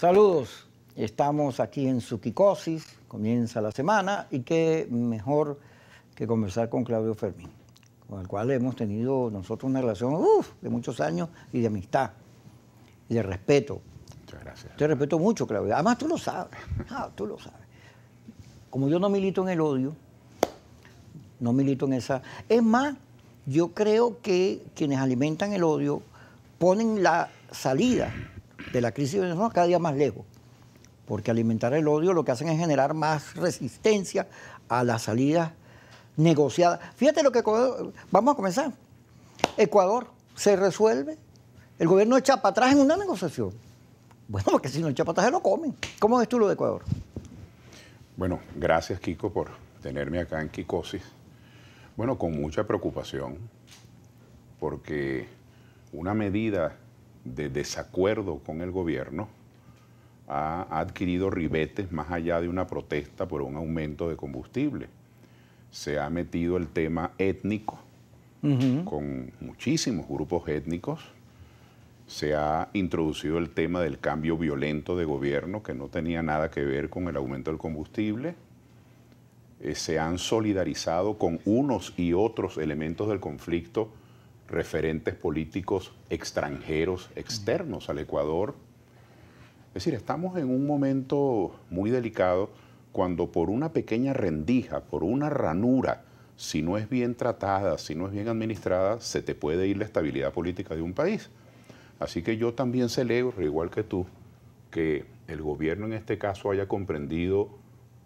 Saludos, estamos aquí en Suquicosis, comienza la semana y qué mejor que conversar con Claudio Fermín, con el cual hemos tenido nosotros una relación de muchos años y de amistad y de respeto. Muchas gracias. Te respeto mucho, Claudio. Además tú lo sabes, ah, tú lo sabes. Como yo no milito en el odio, no milito en esa... Es más, yo creo que quienes alimentan el odio ponen la salida de la crisis venezolana cada día más lejos, porque alimentar el odio lo que hacen es generar más resistencia a la salida negociada Fíjate lo que vamos a comenzar. Ecuador se resuelve, el gobierno echa para atrás en una negociación. Bueno, porque si no echa para atrás lo comen. ¿Cómo ves tú lo de Ecuador? Bueno, gracias Kiko por tenerme acá en Kikosis. Bueno, con mucha preocupación, porque una medida de desacuerdo con el gobierno ha, adquirido ribetes más allá de una protesta por un aumento de combustible. Se ha metido el tema étnico con muchísimos grupos étnicos. Se ha introducido el tema del cambio violento de gobierno que no tenía nada que ver con el aumento del combustible. Eh, se han solidarizado con unos y otros elementos del conflicto referentes políticos extranjeros, externos al Ecuador. Es decir, estamos en un momento muy delicado cuando por una pequeña rendija, por una ranura, si no es bien tratada, si no es bien administrada, se te puede ir la estabilidad política de un país. Así que yo también celebro, igual que tú, que el gobierno en este caso haya comprendido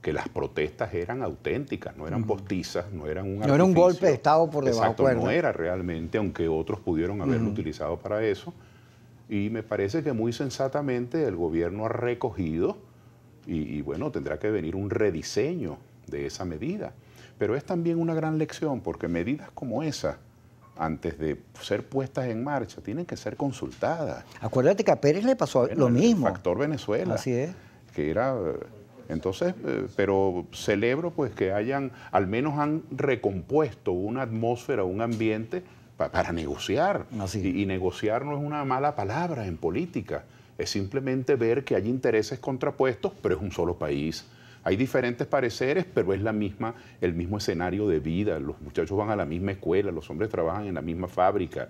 que las protestas eran auténticas, no eran postizas, no eran un... No era un golpe de Estado por debajo. Exacto, no era realmente, aunque otros pudieron haberlo utilizado para eso. Y me parece que muy sensatamente el gobierno ha recogido y, bueno, tendrá que venir un rediseño de esa medida. Pero es también una gran lección porque medidas como esa, antes de ser puestas en marcha, tienen que ser consultadas. Acuérdate que a Pérez le pasó lo mismo. El factor Venezuela. Así es. Que era entonces, eh, pero celebro pues que hayan, al menos han recompuesto una atmósfera, un ambiente para negociar. Y, negociar no es una mala palabra en política, es simplemente ver que hay intereses contrapuestos, pero es un solo país. Hay diferentes pareceres, pero es el mismo escenario de vida. Los muchachos van a la misma escuela, los hombres trabajan en la misma fábrica.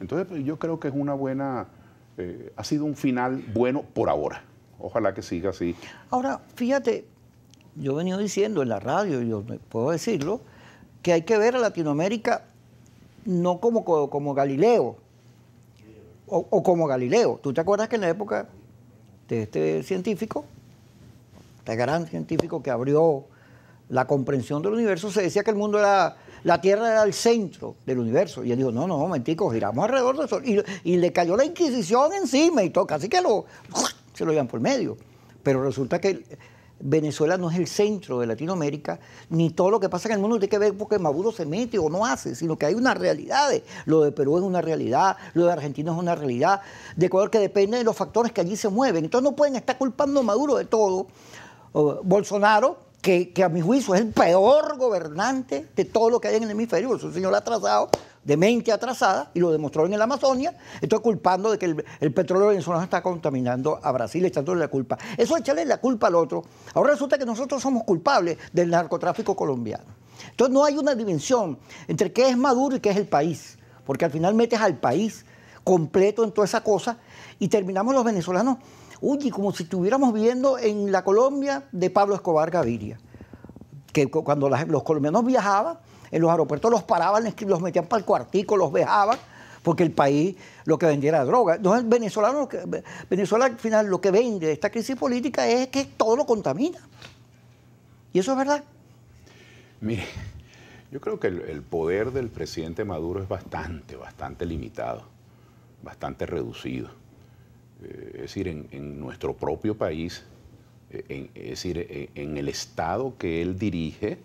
Entonces, pues, yo creo que es una buena, eh, ha sido un final bueno por ahora ojalá que siga así. Ahora, fíjate, yo he venido diciendo en la radio, yo puedo decirlo, que hay que ver a Latinoamérica no como, Galileo, o, como Galileo. ¿Tú te acuerdas que en la época de este científico, este gran científico que abrió la comprensión del universo, se decía que el mundo era, la Tierra era el centro del universo? Y él dijo, no, no, momentico, giramos alrededor del Sol. Y, y le cayó la Inquisición encima y todo, casi que lo se lo llevan por medio. Pero resulta que Venezuela no es el centro de Latinoamérica, ni todo lo que pasa en el mundo tiene que ver porque Maduro se mete o no hace, sino que hay unas realidades. Lo de Perú es una realidad, lo de Argentina es una realidad, de Ecuador que depende de los factores que allí se mueven. Entonces no pueden estar culpando a Maduro de todo. Bolsonaro, que, a mi juicio es el peor gobernante de todo lo que hay en el hemisferio, es un ha atrasado, de mente atrasada, y lo demostró en el Amazonia, estoy culpando de que el, petróleo venezolano está contaminando a Brasil, echándole la culpa. Eso echarle la culpa al otro. Ahora resulta que nosotros somos culpables del narcotráfico colombiano. Entonces no hay una dimensión entre qué es Maduro y qué es el país, porque al final metes al país completo en toda esa cosa y terminamos los venezolanos, uy, como si estuviéramos viendo en la Colombia de Pablo Escobar Gaviria, que cuando los colombianos viajaban, en los aeropuertos los paraban, los metían para el cuartico, los vejaban, porque el país lo que vendiera era droga. Entonces, venezolano, Venezuela al final lo que vende esta crisis política es que todo lo contamina. Y eso es verdad. Mire, yo creo que el, poder del presidente Maduro es bastante, bastante limitado, bastante reducido. Eh, es decir, en, nuestro propio país, eh, es decir, en el Estado que él dirige,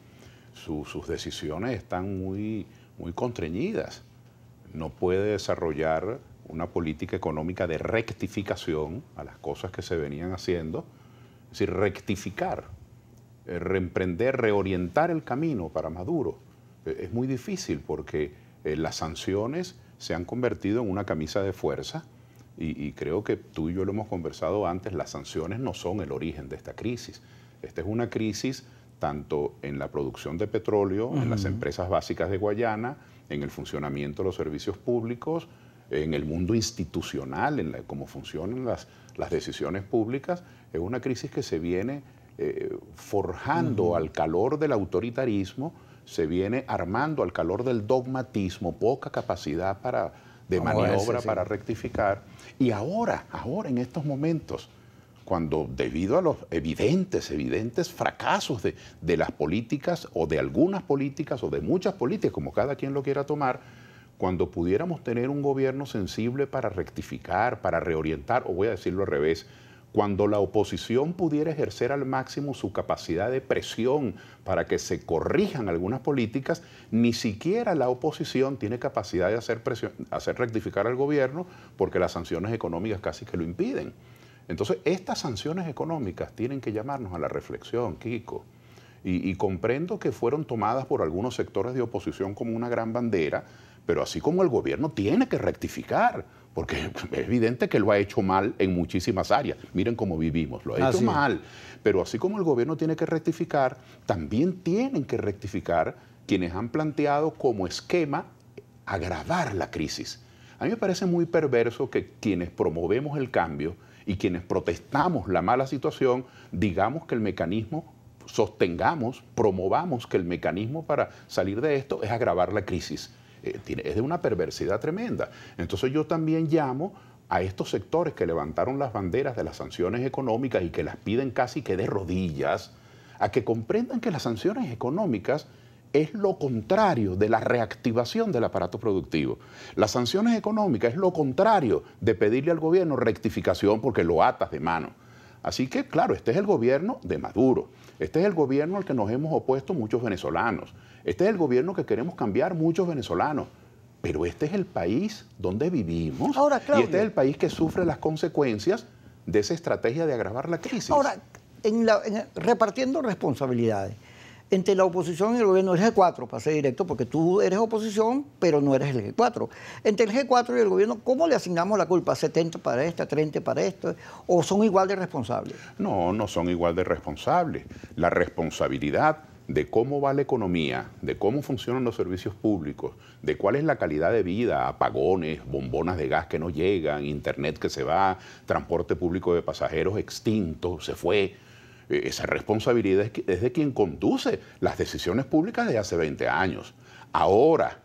sus decisiones están muy, muy contrañidas. No puede desarrollar una política económica de rectificación a las cosas que se venían haciendo, es decir, rectificar, eh, reemprender, reorientar el camino para Maduro. E, es muy difícil porque eh, las sanciones se han convertido en una camisa de fuerza y, y creo que tú y yo lo hemos conversado antes, las sanciones no son el origen de esta crisis. Esta es una crisis tanto en la producción de petróleo, en las empresas básicas de Guayana, en el funcionamiento de los servicios públicos, en el mundo institucional, en cómo funcionan las, decisiones públicas, es una crisis que se viene eh, forjando al calor del autoritarismo, se viene armando al calor del dogmatismo, poca capacidad para, de maniobra para rectificar. Y ahora, ahora en estos momentos, cuando debido a los evidentes, evidentes fracasos de, las políticas o de algunas políticas o de muchas políticas, como cada quien lo quiera tomar, cuando pudiéramos tener un gobierno sensible para rectificar, para reorientar, o voy a decirlo al revés, cuando la oposición pudiera ejercer al máximo su capacidad de presión para que se corrijan algunas políticas, ni siquiera la oposición tiene capacidad de hacer, hacer rectificar al gobierno porque las sanciones económicas casi que lo impiden. Entonces, estas sanciones económicas tienen que llamarnos a la reflexión, Kiko. Y, comprendo que fueron tomadas por algunos sectores de oposición como una gran bandera, pero así como el gobierno tiene que rectificar, porque es evidente que lo ha hecho mal en muchísimas áreas. Miren cómo vivimos, lo ha hecho mal. Pero así como el gobierno tiene que rectificar, también tienen que rectificar quienes han planteado como esquema agravar la crisis. A mí me parece muy perverso que quienes promovemos el cambio, y quienes protestamos la mala situación, digamos que el mecanismo sostengamos, promovamos que el mecanismo para salir de esto es agravar la crisis. Eh, tiene, es de una perversidad tremenda. Entonces yo también llamo a estos sectores que levantaron las banderas de las sanciones económicas y que las piden casi que de rodillas, a que comprendan que las sanciones económicas es lo contrario de la reactivación del aparato productivo. Las sanciones económicas es lo contrario de pedirle al gobierno rectificación porque lo atas de mano. Así que, claro, este es el gobierno de Maduro. Este es el gobierno al que nos hemos opuesto muchos venezolanos. Este es el gobierno que queremos cambiar muchos venezolanos. Pero este es el país donde vivimos. y este es el país que sufre las consecuencias de esa estrategia de agravar la crisis. Ahora, repartiendo responsabilidades entre la oposición y el gobierno el G4, para ser directo, porque tú eres oposición, pero no eres el G4. Entre el G4 y el gobierno, ¿cómo le asignamos la culpa? ¿70 para esta, 30 para esto? ¿O son igual de responsables? No, no son igual de responsables. La responsabilidad de cómo va la economía, de cómo funcionan los servicios públicos, de cuál es la calidad de vida, apagones, bombonas de gas que no llegan, internet que se va, transporte público de pasajeros extinto, se fue, eh, esa responsabilidad es, de quien conduce las decisiones públicas de hace 20 años. Ahora,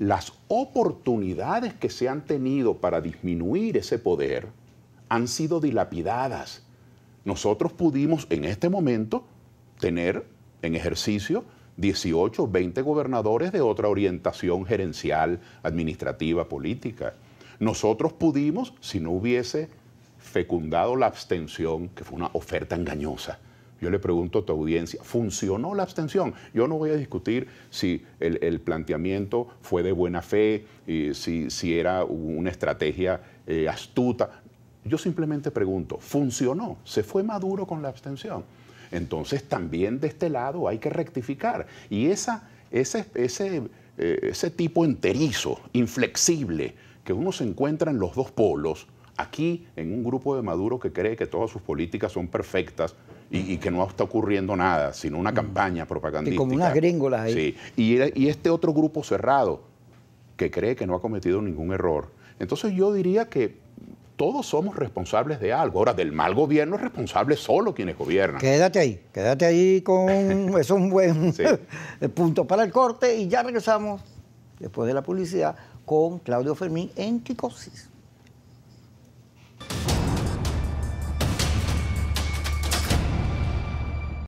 las oportunidades que se han tenido para disminuir ese poder han sido dilapidadas. Nosotros pudimos en este momento tener en ejercicio 18, 20 gobernadores de otra orientación gerencial, administrativa, política. Nosotros pudimos, si no hubiese fecundado la abstención, que fue una oferta engañosa, yo le pregunto a tu audiencia, ¿funcionó la abstención? Yo no voy a discutir si el, planteamiento fue de buena fe, y eh, si, era una estrategia eh, astuta. Yo simplemente pregunto, ¿funcionó? ¿Se fue maduro con la abstención? Entonces también de este lado hay que rectificar. Y ese, eh, ese tipo enterizo, inflexible, que uno se encuentra en los dos polos, aquí en un grupo de Maduro que cree que todas sus políticas son perfectas, y, que no está ocurriendo nada, sino una mm. campaña propagandística. Y como unas gringolas ahí. Sí, y, este otro grupo cerrado que cree que no ha cometido ningún error. Entonces yo diría que todos somos responsables de algo. Ahora, del mal gobierno es responsable solo quienes gobiernan. Quédate ahí, quédate ahí con... es un buen punto para el corte y ya regresamos después de la publicidad con Claudio Fermín en Ticosis.